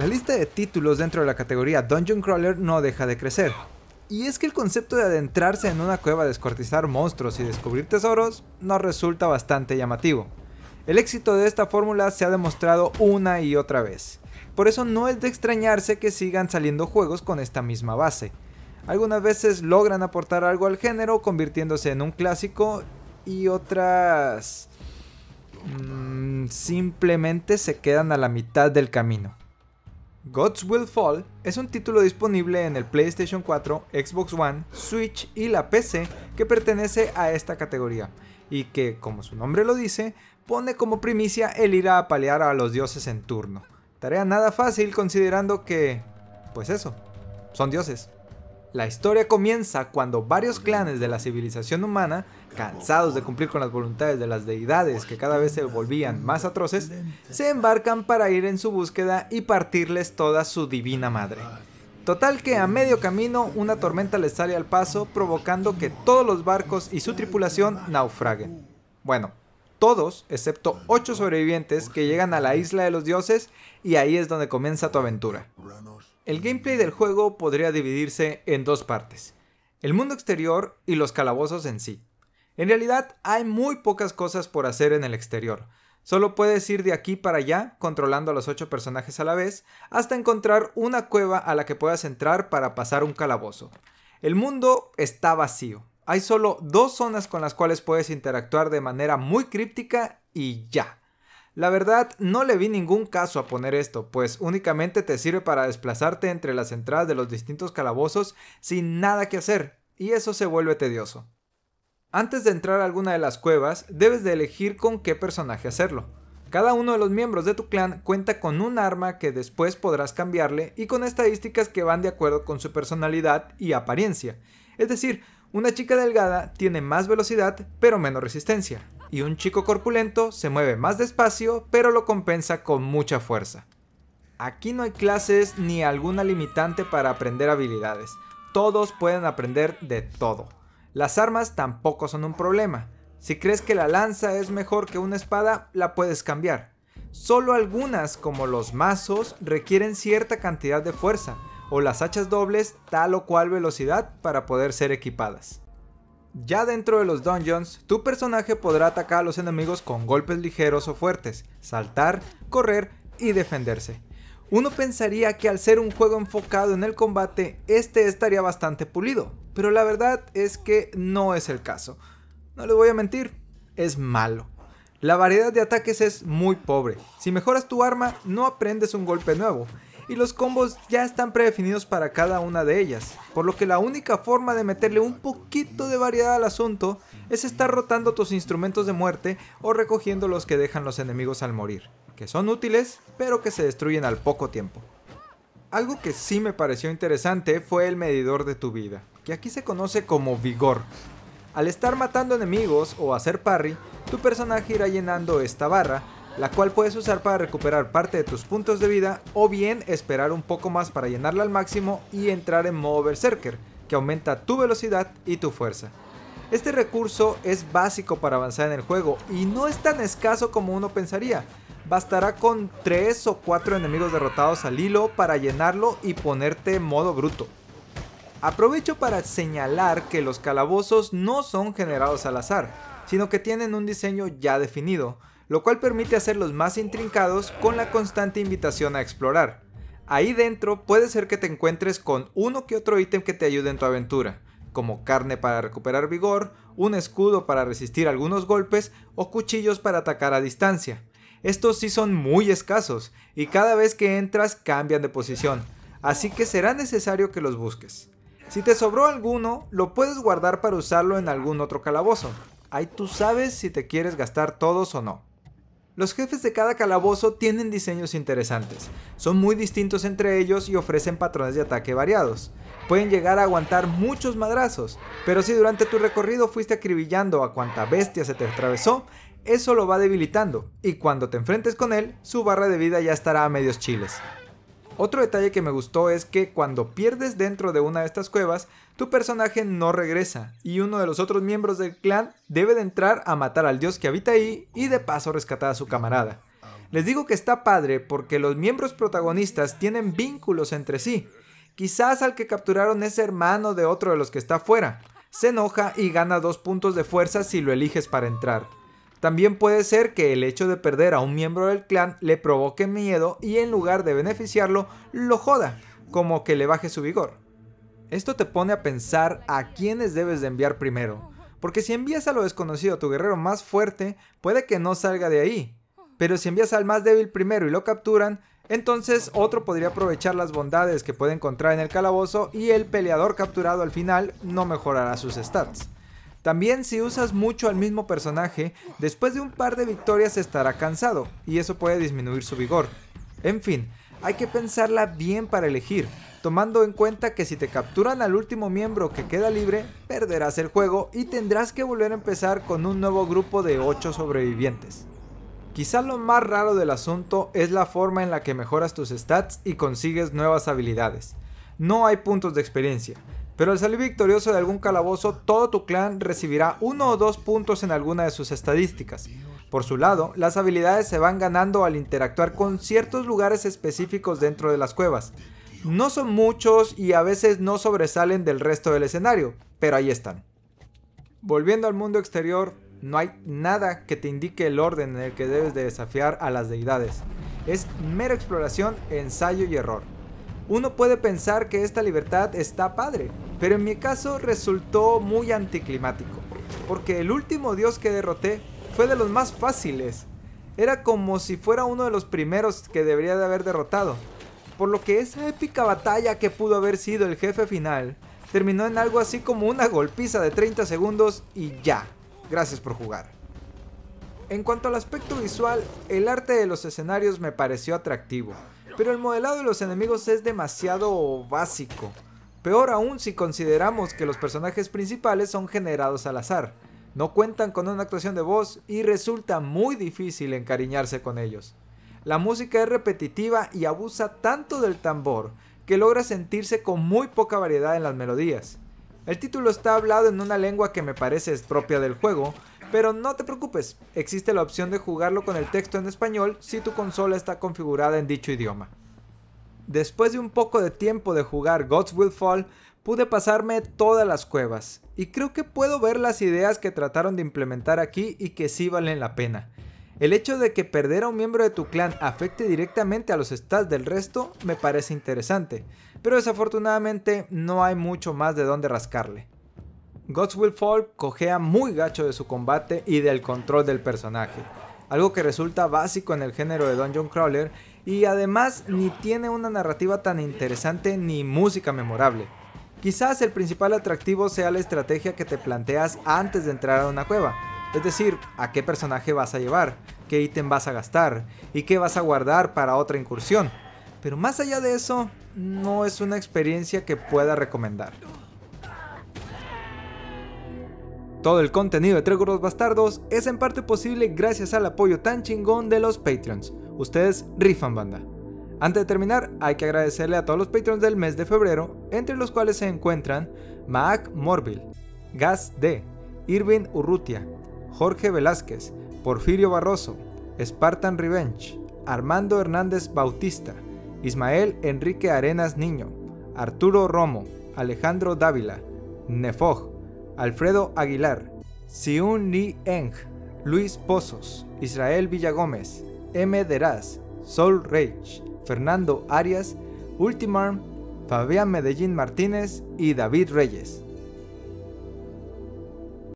La lista de títulos dentro de la categoría Dungeon Crawler no deja de crecer. Y es que el concepto de adentrarse en una cueva, descortizar monstruos y descubrir tesoros nos resulta bastante llamativo. El éxito de esta fórmula se ha demostrado una y otra vez. Por eso no es de extrañarse que sigan saliendo juegos con esta misma base. Algunas veces logran aportar algo al género convirtiéndose en un clásico y otras mm, simplemente se quedan a la mitad del camino. Gods Will Fall es un título disponible en el PlayStation 4, Xbox One, Switch y la PC que pertenece a esta categoría y que, como su nombre lo dice, pone como primicia el ir a paliar a los dioses en turno. Tarea nada fácil considerando que, pues eso, son dioses. La historia comienza cuando varios clanes de la civilización humana, cansados de cumplir con las voluntades de las deidades que cada vez se volvían más atroces, se embarcan para ir en su búsqueda y partirles toda su divina madre. Total que a medio camino una tormenta les sale al paso provocando que todos los barcos y su tripulación naufraguen. Bueno, todos excepto 8 sobrevivientes que llegan a la isla de los dioses y ahí es donde comienza tu aventura. El gameplay del juego podría dividirse en dos partes, el mundo exterior y los calabozos en sí. En realidad hay muy pocas cosas por hacer en el exterior, solo puedes ir de aquí para allá controlando a los ocho personajes a la vez hasta encontrar una cueva a la que puedas entrar para pasar un calabozo. El mundo está vacío, hay solo dos zonas con las cuales puedes interactuar de manera muy críptica y ya. La verdad, no le vi ningún caso a poner esto, pues únicamente te sirve para desplazarte entre las entradas de los distintos calabozos sin nada que hacer, y eso se vuelve tedioso. Antes de entrar a alguna de las cuevas, debes de elegir con qué personaje hacerlo. Cada uno de los miembros de tu clan cuenta con un arma que después podrás cambiarle y con estadísticas que van de acuerdo con su personalidad y apariencia. Es decir, una chica delgada tiene más velocidad pero menos resistencia, y un chico corpulento se mueve más despacio, pero lo compensa con mucha fuerza. Aquí no hay clases ni alguna limitante para aprender habilidades. Todos pueden aprender de todo. Las armas tampoco son un problema. Si crees que la lanza es mejor que una espada, la puedes cambiar. Solo algunas, como los mazos, requieren cierta cantidad de fuerza, o las hachas dobles tal o cual velocidad para poder ser equipadas. Ya dentro de los dungeons, tu personaje podrá atacar a los enemigos con golpes ligeros o fuertes, saltar, correr y defenderse. Uno pensaría que al ser un juego enfocado en el combate, este estaría bastante pulido, pero la verdad es que no es el caso. No le voy a mentir, es malo. La variedad de ataques es muy pobre. Si mejoras tu arma, no aprendes un golpe nuevo y los combos ya están predefinidos para cada una de ellas, por lo que la única forma de meterle un poquito de variedad al asunto es estar rotando tus instrumentos de muerte o recogiendo los que dejan los enemigos al morir, que son útiles pero que se destruyen al poco tiempo. Algo que sí me pareció interesante fue el medidor de tu vida, que aquí se conoce como vigor. Al estar matando enemigos o hacer parry, tu personaje irá llenando esta barra la cual puedes usar para recuperar parte de tus puntos de vida o bien esperar un poco más para llenarla al máximo y entrar en modo berserker, que aumenta tu velocidad y tu fuerza. Este recurso es básico para avanzar en el juego y no es tan escaso como uno pensaría. Bastará con 3 o 4 enemigos derrotados al hilo para llenarlo y ponerte en modo bruto. Aprovecho para señalar que los calabozos no son generados al azar, sino que tienen un diseño ya definido, lo cual permite hacerlos más intrincados con la constante invitación a explorar. Ahí dentro puede ser que te encuentres con uno que otro ítem que te ayude en tu aventura, como carne para recuperar vigor, un escudo para resistir algunos golpes o cuchillos para atacar a distancia. Estos sí son muy escasos y cada vez que entras cambian de posición, así que será necesario que los busques. Si te sobró alguno, lo puedes guardar para usarlo en algún otro calabozo. Ahí tú sabes si te quieres gastar todos o no. Los jefes de cada calabozo tienen diseños interesantes, son muy distintos entre ellos y ofrecen patrones de ataque variados. Pueden llegar a aguantar muchos madrazos, pero si durante tu recorrido fuiste acribillando a cuanta bestia se te atravesó, eso lo va debilitando, y cuando te enfrentes con él, su barra de vida ya estará a medios chiles. Otro detalle que me gustó es que cuando pierdes dentro de una de estas cuevas, tu personaje no regresa y uno de los otros miembros del clan debe de entrar a matar al dios que habita ahí y de paso rescatar a su camarada. Les digo que está padre porque los miembros protagonistas tienen vínculos entre sí. Quizás al que capturaron es hermano de otro de los que está afuera. Se enoja y gana dos puntos de fuerza si lo eliges para entrar. También puede ser que el hecho de perder a un miembro del clan le provoque miedo y en lugar de beneficiarlo, lo joda, como que le baje su vigor. Esto te pone a pensar a quiénes debes de enviar primero, porque si envías a lo desconocido a tu guerrero más fuerte, puede que no salga de ahí, pero si envías al más débil primero y lo capturan, entonces otro podría aprovechar las bondades que puede encontrar en el calabozo y el peleador capturado al final no mejorará sus stats. También si usas mucho al mismo personaje, después de un par de victorias estará cansado, y eso puede disminuir su vigor. En fin, hay que pensarla bien para elegir, tomando en cuenta que si te capturan al último miembro que queda libre, perderás el juego y tendrás que volver a empezar con un nuevo grupo de 8 sobrevivientes. Quizá lo más raro del asunto es la forma en la que mejoras tus stats y consigues nuevas habilidades. No hay puntos de experiencia, pero al salir victorioso de algún calabozo, todo tu clan recibirá uno o dos puntos en alguna de sus estadísticas. Por su lado, las habilidades se van ganando al interactuar con ciertos lugares específicos dentro de las cuevas. No son muchos y a veces no sobresalen del resto del escenario, pero ahí están. Volviendo al mundo exterior, no hay nada que te indique el orden en el que debes de desafiar a las deidades. Es mera exploración, ensayo y error. Uno puede pensar que esta libertad está padre, pero en mi caso resultó muy anticlimático, porque el último dios que derroté fue de los más fáciles. Era como si fuera uno de los primeros que debería de haber derrotado. Por lo que esa épica batalla que pudo haber sido el jefe final, terminó en algo así como una golpiza de 30 segundos y ya. Gracias por jugar. En cuanto al aspecto visual, el arte de los escenarios me pareció atractivo pero el modelado de los enemigos es demasiado básico. Peor aún si consideramos que los personajes principales son generados al azar, no cuentan con una actuación de voz y resulta muy difícil encariñarse con ellos. La música es repetitiva y abusa tanto del tambor que logra sentirse con muy poca variedad en las melodías. El título está hablado en una lengua que me parece es propia del juego, pero no te preocupes, existe la opción de jugarlo con el texto en español si tu consola está configurada en dicho idioma. Después de un poco de tiempo de jugar Gods Will Fall, pude pasarme todas las cuevas, y creo que puedo ver las ideas que trataron de implementar aquí y que sí valen la pena. El hecho de que perder a un miembro de tu clan afecte directamente a los stats del resto me parece interesante, pero desafortunadamente no hay mucho más de dónde rascarle. Gods Will Fall cojea muy gacho de su combate y del control del personaje, algo que resulta básico en el género de Dungeon Crawler y además ni tiene una narrativa tan interesante ni música memorable. Quizás el principal atractivo sea la estrategia que te planteas antes de entrar a una cueva, es decir, a qué personaje vas a llevar, qué ítem vas a gastar y qué vas a guardar para otra incursión. Pero más allá de eso, no es una experiencia que pueda recomendar. Todo el contenido de Tres Bastardos es en parte posible gracias al apoyo tan chingón de los Patreons. Ustedes rifan banda. Antes de terminar, hay que agradecerle a todos los Patreons del mes de febrero, entre los cuales se encuentran Maak Morville, Gas D, Irving Urrutia, Jorge Velázquez, Porfirio Barroso, Spartan Revenge, Armando Hernández Bautista, Ismael Enrique Arenas Niño, Arturo Romo, Alejandro Dávila, Nefog, Alfredo Aguilar, Siun Ni Eng, Luis Pozos, Israel Villagómez, M. Deraz, Sol Reich, Fernando Arias, Ultimarm, Fabián Medellín Martínez y David Reyes.